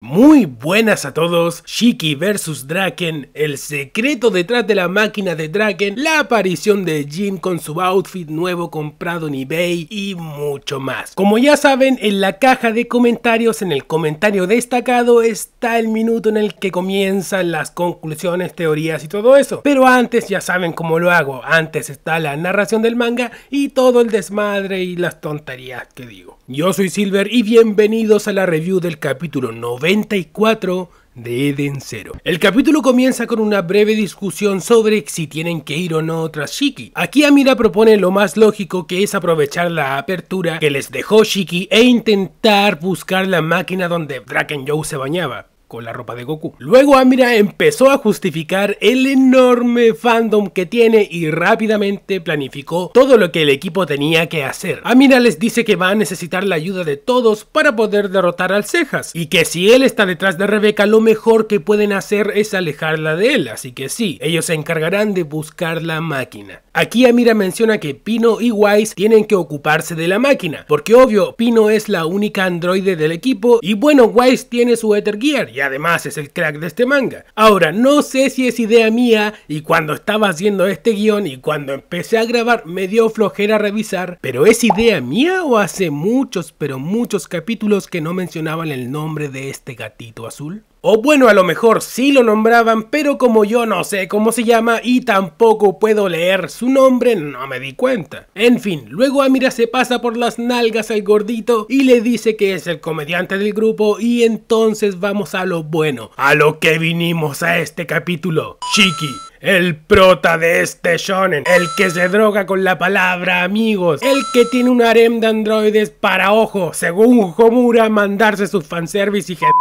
Muy buenas a todos, Shiki vs Draken, el secreto detrás de la máquina de Draken, la aparición de Jim con su outfit nuevo comprado en eBay y mucho más. Como ya saben, en la caja de comentarios, en el comentario destacado, está el minuto en el que comienzan las conclusiones, teorías y todo eso. Pero antes ya saben cómo lo hago, antes está la narración del manga y todo el desmadre y las tonterías que digo. Yo soy Silver y bienvenidos a la review del capítulo 90 94 de Eden Zero. El capítulo comienza con una breve discusión sobre si tienen que ir o no tras Shiki. Aquí Amira propone lo más lógico que es aprovechar la apertura que les dejó Shiki e intentar buscar la máquina donde Draken Joe se bañaba con la ropa de Goku. Luego Amira ah, empezó a justificar el enorme fandom que tiene y rápidamente planificó todo lo que el equipo tenía que hacer. Amira ah, les dice que va a necesitar la ayuda de todos para poder derrotar al Cejas y que si él está detrás de Rebeca lo mejor que pueden hacer es alejarla de él, así que sí, ellos se encargarán de buscar la máquina. Aquí Amira ah, menciona que Pino y Wise tienen que ocuparse de la máquina, porque obvio, Pino es la única androide del equipo y bueno, Wise tiene su Ether Gear y además es el crack de este manga. Ahora, no sé si es idea mía y cuando estaba haciendo este guión y cuando empecé a grabar me dio flojera revisar, pero es idea mía o hace muchos pero muchos capítulos que no mencionaban el nombre de este gatito azul. O bueno, a lo mejor sí lo nombraban, pero como yo no sé cómo se llama y tampoco puedo leer su nombre, no me di cuenta. En fin, luego Amira se pasa por las nalgas al gordito y le dice que es el comediante del grupo y entonces vamos a lo bueno, a lo que vinimos a este capítulo. Chiki el prota de este shonen, el que se droga con la palabra amigos, el que tiene un harem de androides para ojo, según Homura, mandarse sus fanservice y gente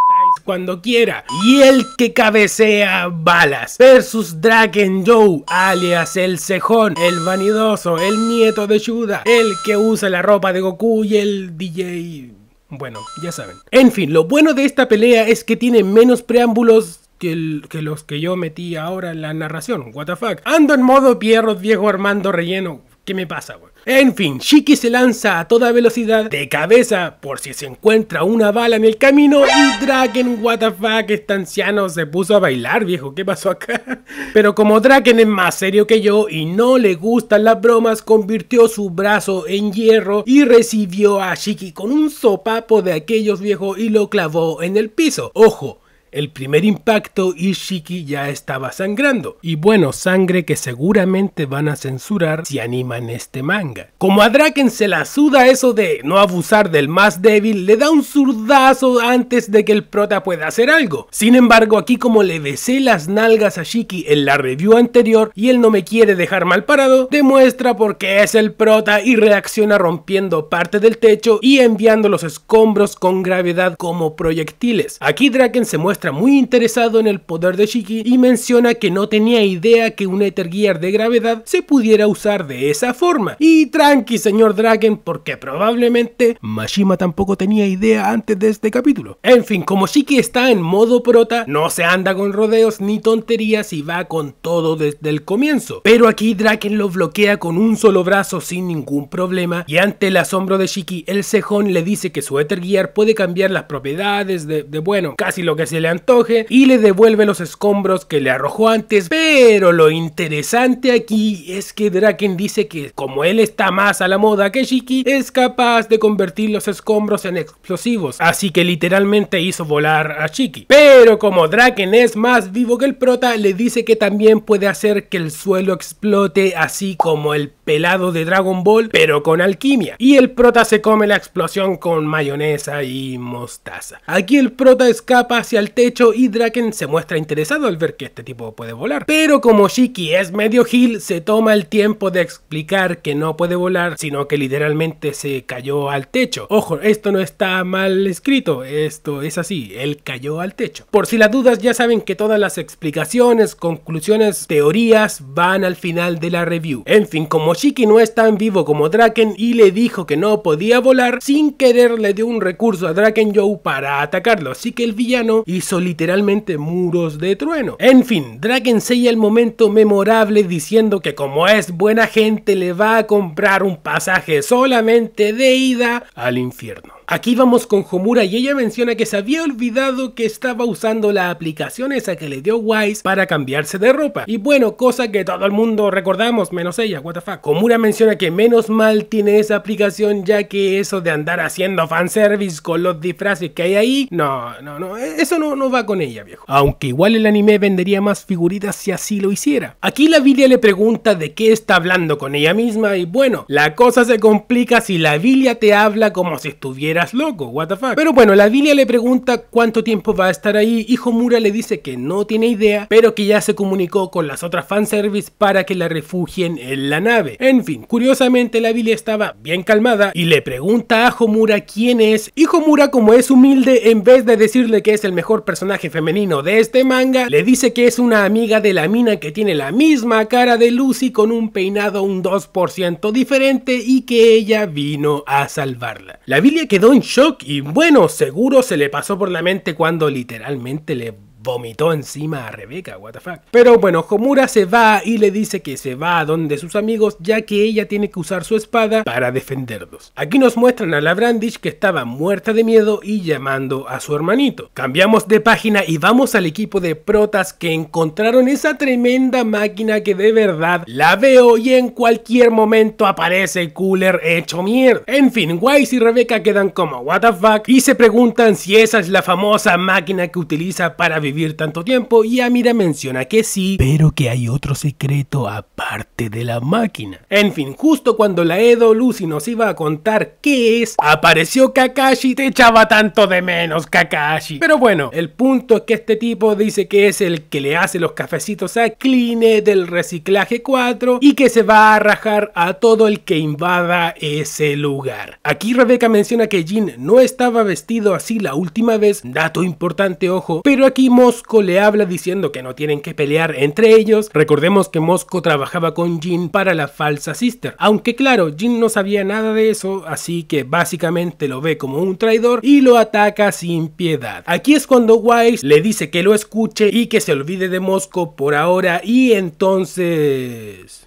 cuando quiera. Y el que cabecea balas. Versus Dragon Joe, alias el cejón, el vanidoso, el nieto de Yuda, el que usa la ropa de Goku y el DJ... Bueno, ya saben. En fin, lo bueno de esta pelea es que tiene menos preámbulos que, que, los que yo metí ahora en la narración. What the fuck. Ando en modo Pierro Viejo Armando Relleno. ¿Qué me pasa, güey? En fin, Shiki se lanza a toda velocidad de cabeza por si se encuentra una bala en el camino y Draken, what the fuck, este anciano se puso a bailar, viejo, ¿qué pasó acá? Pero como Draken es más serio que yo y no le gustan las bromas, convirtió su brazo en hierro y recibió a Shiki con un sopapo de aquellos viejos y lo clavó en el piso. Ojo, el primer impacto Ishiki ya estaba sangrando. Y bueno, sangre que seguramente van a censurar si animan este manga. Como a Draken se la suda eso de no abusar del más débil, le da un zurdazo antes de que el prota pueda hacer algo. Sin embargo, aquí como le besé las nalgas a Shiki en la review anterior y él no me quiere dejar mal parado, demuestra por qué es el prota y reacciona rompiendo parte del techo y enviando los escombros con gravedad como proyectiles. Aquí Draken se muestra muy interesado en el poder de Shiki y menciona que no tenía idea que un Ether Gear de gravedad se pudiera usar de esa forma. Y tranqui señor Draken porque probablemente Mashima tampoco tenía idea antes de este capítulo. En fin, como Shiki está en modo prota, no se anda con rodeos ni tonterías y va con todo desde el comienzo. Pero aquí Draken lo bloquea con un solo brazo sin ningún problema y ante el asombro de Shiki, el cejón le dice que su Ether Gear puede cambiar las propiedades de, de bueno, casi lo que se le antoje y le devuelve los escombros que le arrojó antes. Pero lo interesante aquí es que Draken dice que como él está más a la moda que Shiki, es capaz de convertir los escombros en explosivos. Así que literalmente hizo volar a Shiki. Pero como Draken es más vivo que el prota, le dice que también puede hacer que el suelo explote así como el pelado de Dragon Ball, pero con alquimia. Y el prota se come la explosión con mayonesa y mostaza. Aquí el prota escapa hacia el techo y Draken se muestra interesado al ver que este tipo puede volar. Pero como Shiki es medio gil, se toma el tiempo de explicar que no puede volar, sino que literalmente se cayó al techo. Ojo, esto no está mal escrito, esto es así, él cayó al techo. Por si las dudas, ya saben que todas las explicaciones, conclusiones, teorías van al final de la review. En fin, como Chiki no es tan vivo como Draken y le dijo que no podía volar, sin querer le dio un recurso a Draken Joe para atacarlo, así que el villano hizo literalmente muros de trueno. En fin, Draken sella el momento memorable diciendo que como es buena gente le va a comprar un pasaje solamente de ida al infierno. Aquí vamos con Homura y ella menciona que se había olvidado que estaba usando la aplicación esa que le dio Wise para cambiarse de ropa. Y bueno, cosa que todo el mundo recordamos, menos ella, what the Homura menciona que menos mal tiene esa aplicación ya que eso de andar haciendo fanservice con los disfraces que hay ahí, no, no, no, e-, eso no, no va con ella, viejo. Aunque igual el anime vendería más figuritas si así lo hiciera. Aquí la Vilia le pregunta de qué está hablando con ella misma y bueno, la cosa se complica si la Vilia te habla como si estuviera loco, what the fuck. Pero bueno, la Vilia le pregunta cuánto tiempo va a estar ahí y Homura le dice que no tiene idea, pero que ya se comunicó con las otras fanservice para que la refugien en la nave. En fin, curiosamente la Vilia estaba bien calmada y le pregunta a Homura quién es y Homura como es humilde en vez de decirle que es el mejor personaje femenino de este manga, le dice que es una amiga de la mina que tiene la misma cara de Lucy con un peinado un 2% diferente y que ella vino a salvarla. La Vilia quedó un shock y bueno, seguro se le pasó por la mente cuando literalmente le vomitó encima a Rebeca, what Pero bueno, Homura se va y le dice que se va a donde sus amigos ya que ella tiene que usar su espada para defenderlos. Aquí nos muestran a la Brandish que estaba muerta de miedo y llamando a su hermanito. Cambiamos de página y vamos al equipo de protas que encontraron esa tremenda máquina que de verdad la veo y en cualquier momento aparece cooler hecho mierda. En fin, Wise y Rebeca quedan como what y se preguntan si esa es la famosa máquina que utiliza para vivir tanto tiempo y Amira menciona que sí, pero que hay otro secreto aparte de la máquina. En fin, justo cuando la Edo Lucy nos iba a contar qué es, apareció Kakashi, te echaba tanto de menos Kakashi. Pero bueno, el punto es que este tipo dice que es el que le hace los cafecitos a Kline del reciclaje 4 y que se va a rajar a todo el que invada ese lugar. Aquí Rebeca menciona que Jin no estaba vestido así la última vez, dato importante ojo, pero aquí Mosco le habla diciendo que no tienen que pelear entre ellos. Recordemos que Mosco trabajaba con Jin para la falsa sister. Aunque claro, Jin no sabía nada de eso, así que básicamente lo ve como un traidor y lo ataca sin piedad. Aquí es cuando Wise le dice que lo escuche y que se olvide de Mosco por ahora y entonces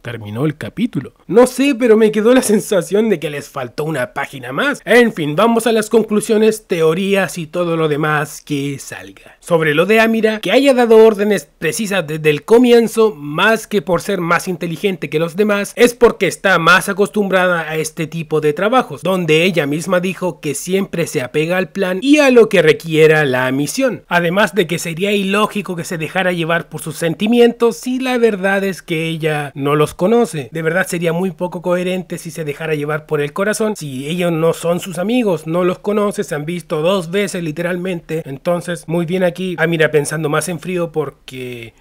terminó el capítulo. No sé, pero me quedó la sensación de que les faltó una página más. En fin, vamos a las conclusiones, teorías y todo lo demás que salga. Sobre lo de Amira, que haya dado órdenes precisas desde el comienzo, más que por ser más inteligente que los demás, es porque está más acostumbrada a este tipo de trabajos, donde ella misma dijo que siempre se apega al plan y a lo que requiera la misión. Además de que sería ilógico que se dejara llevar por sus sentimientos si la verdad es que ella no lo conoce. De verdad sería muy poco coherente si se dejara llevar por el corazón, si ellos no son sus amigos, no los conoce, se han visto dos veces literalmente. Entonces, muy bien aquí. Ah, mira, pensando más en frío porque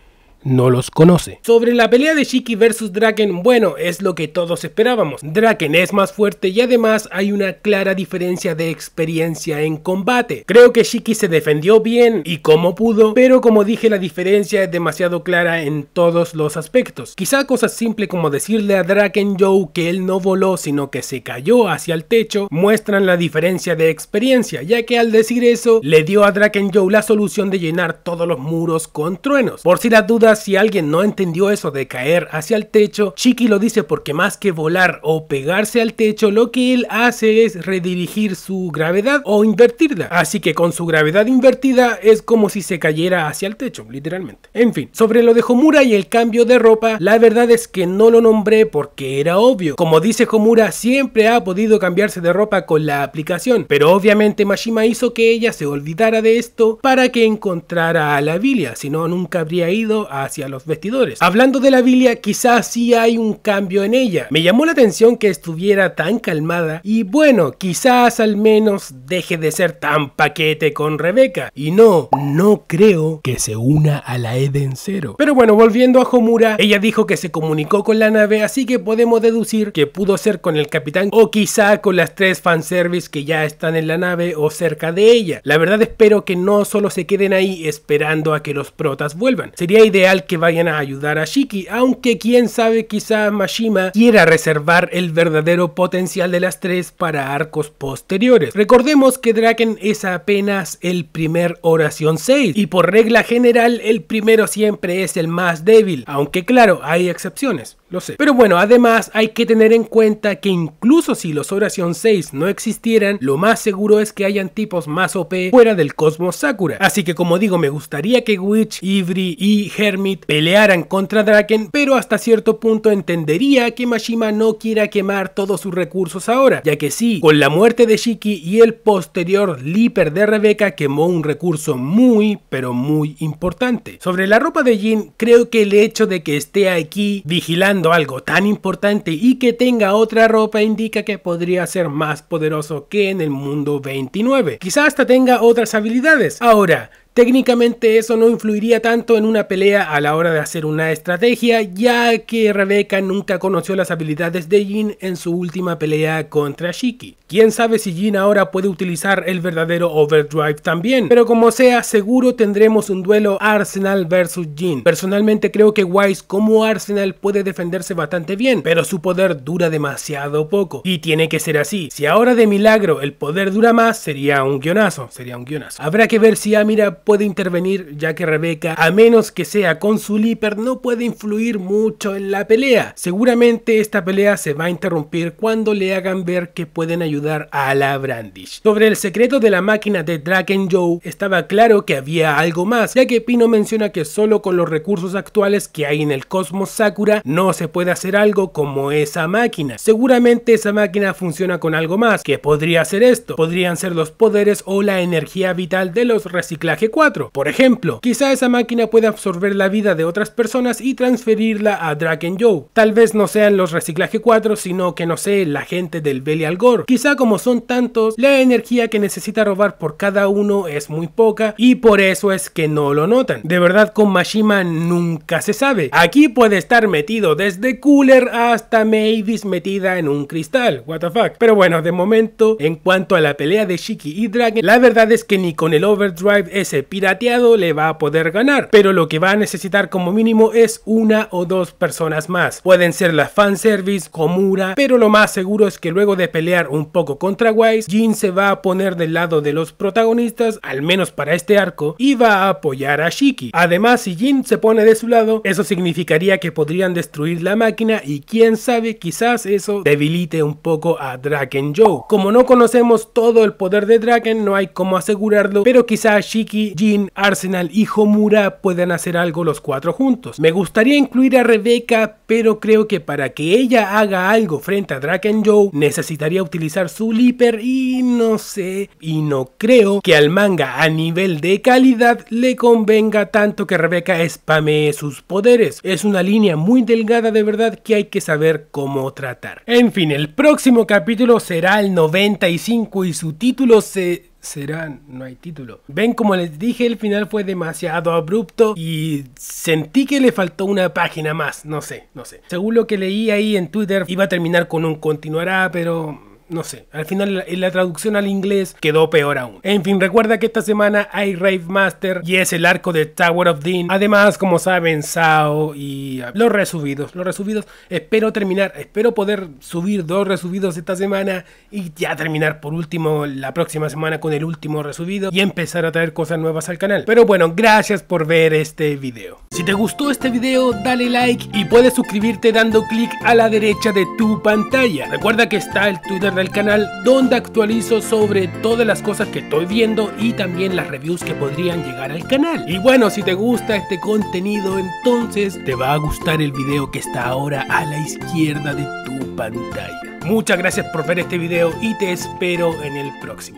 no los conoce. Sobre la pelea de Shiki versus Draken, bueno, es lo que todos esperábamos. Draken es más fuerte y además hay una clara diferencia de experiencia en combate. Creo que Shiki se defendió bien y como pudo, pero como dije la diferencia es demasiado clara en todos los aspectos. Quizá cosas simples como decirle a Draken Joe que él no voló sino que se cayó hacia el techo muestran la diferencia de experiencia, ya que al decir eso le dio a Draken Joe la solución de llenar todos los muros con truenos. Por si las dudas si alguien no entendió eso de caer hacia el techo, Chiki lo dice porque más que volar o pegarse al techo, lo que él hace es redirigir su gravedad o invertirla. Así que con su gravedad invertida es como si se cayera hacia el techo, literalmente. En fin, sobre lo de Homura y el cambio de ropa, la verdad es que no lo nombré porque era obvio. Como dice Homura, siempre ha podido cambiarse de ropa con la aplicación, pero obviamente Mashima hizo que ella se olvidara de esto para que encontrara a la Bilia, si no nunca habría ido a hacia los vestidores. Hablando de la Biblia, quizás sí hay un cambio en ella. Me llamó la atención que estuviera tan calmada y bueno, quizás al menos deje de ser tan paquete con Rebeca. Y no, no creo que se una a la Eden cero. Pero bueno, volviendo a Homura, ella dijo que se comunicó con la nave, así que podemos deducir que pudo ser con el capitán o quizá con las tres fanservice que ya están en la nave o cerca de ella. La verdad espero que no solo se queden ahí esperando a que los protas vuelvan. Sería ideal que vayan a ayudar a Shiki, aunque quién sabe quizá Mashima quiera reservar el verdadero potencial de las tres para arcos posteriores. Recordemos que Draken es apenas el primer oración 6 y por regla general el primero siempre es el más débil, aunque claro, hay excepciones. Lo sé. Pero bueno, además hay que tener en cuenta que incluso si los Oración 6 no existieran, lo más seguro es que hayan tipos más OP fuera del Cosmos Sakura. Así que como digo, me gustaría que Witch, Ivry y Hermit pelearan contra Draken, pero hasta cierto punto entendería que Mashima no quiera quemar todos sus recursos ahora, ya que sí, con la muerte de Shiki y el posterior Leaper de Rebecca quemó un recurso muy, pero muy importante. Sobre la ropa de Jin, creo que el hecho de que esté aquí vigilando algo tan importante y que tenga otra ropa indica que podría ser más poderoso que en el mundo 29. Quizá hasta tenga otras habilidades. Ahora, Técnicamente eso no influiría tanto en una pelea a la hora de hacer una estrategia, ya que Rebecca nunca conoció las habilidades de Jin en su última pelea contra Shiki. Quién sabe si Jin ahora puede utilizar el verdadero Overdrive también, pero como sea, seguro tendremos un duelo Arsenal versus Jin. Personalmente creo que Wise como Arsenal puede defenderse bastante bien, pero su poder dura demasiado poco, y tiene que ser así. Si ahora de milagro el poder dura más, sería un guionazo, sería un guionazo. Habrá que ver si Amira puede intervenir ya que Rebeca, a menos que sea con su Leaper, no puede influir mucho en la pelea. Seguramente esta pelea se va a interrumpir cuando le hagan ver que pueden ayudar a la Brandish. Sobre el secreto de la máquina de Draken Joe, estaba claro que había algo más, ya que Pino menciona que solo con los recursos actuales que hay en el Cosmos Sakura no se puede hacer algo como esa máquina. Seguramente esa máquina funciona con algo más, que podría ser esto. Podrían ser los poderes o la energía vital de los reciclajes? 4 Por ejemplo, quizá esa máquina puede absorber la vida de otras personas y transferirla a Dragon Joe. Tal vez no sean los reciclaje 4, sino que no sé, la gente del Belial Gore. Quizá como son tantos, la energía que necesita robar por cada uno es muy poca y por eso es que no lo notan. De verdad con Mashima nunca se sabe. Aquí puede estar metido desde Cooler hasta Mavis metida en un cristal, what fuck. Pero bueno, de momento, en cuanto a la pelea de Shiki y Dragon, la verdad es que ni con el Overdrive ese pirateado le va a poder ganar, pero lo que va a necesitar como mínimo es una o dos personas más. Pueden ser la fanservice, Komura, pero lo más seguro es que luego de pelear un poco contra Wise, Jin se va a poner del lado de los protagonistas, al menos para este arco, y va a apoyar a Shiki. Además, si Jin se pone de su lado, eso significaría que podrían destruir la máquina y quién sabe, quizás eso debilite un poco a Draken Joe. Como no conocemos todo el poder de Draken, no hay cómo asegurarlo, pero quizás Shiki Jin, Arsenal y Homura puedan hacer algo los cuatro juntos. Me gustaría incluir a Rebeca pero creo que para que ella haga algo frente a Draken Joe necesitaría utilizar su Leaper y no sé, y no creo que al manga a nivel de calidad le convenga tanto que Rebeca spamee sus poderes. Es una línea muy delgada de verdad que hay que saber cómo tratar. En fin, el próximo capítulo será el 95 y su título se serán, no hay título. Ven, como les dije, el final fue demasiado abrupto y sentí que le faltó una página más, no sé, no sé. Según lo que leí ahí en Twitter, iba a terminar con un continuará, pero no sé, al final la traducción al inglés quedó peor aún. En fin, recuerda que esta semana hay Rave Master y es el arco de Tower of Dean. Además, como saben, Sao y los resubidos, los resubidos. Espero terminar, espero poder subir dos resubidos esta semana y ya terminar por último la próxima semana con el último resubido y empezar a traer cosas nuevas al canal. Pero bueno, gracias por ver este video. Si te gustó este video, dale like y puedes suscribirte dando clic a la derecha de tu pantalla. Recuerda que está el Twitter de el canal donde actualizo sobre todas las cosas que estoy viendo y también las reviews que podrían llegar al canal. Y bueno, si te gusta este contenido entonces te va a gustar el video que está ahora a la izquierda de tu pantalla. Muchas gracias por ver este video y te espero en el próximo.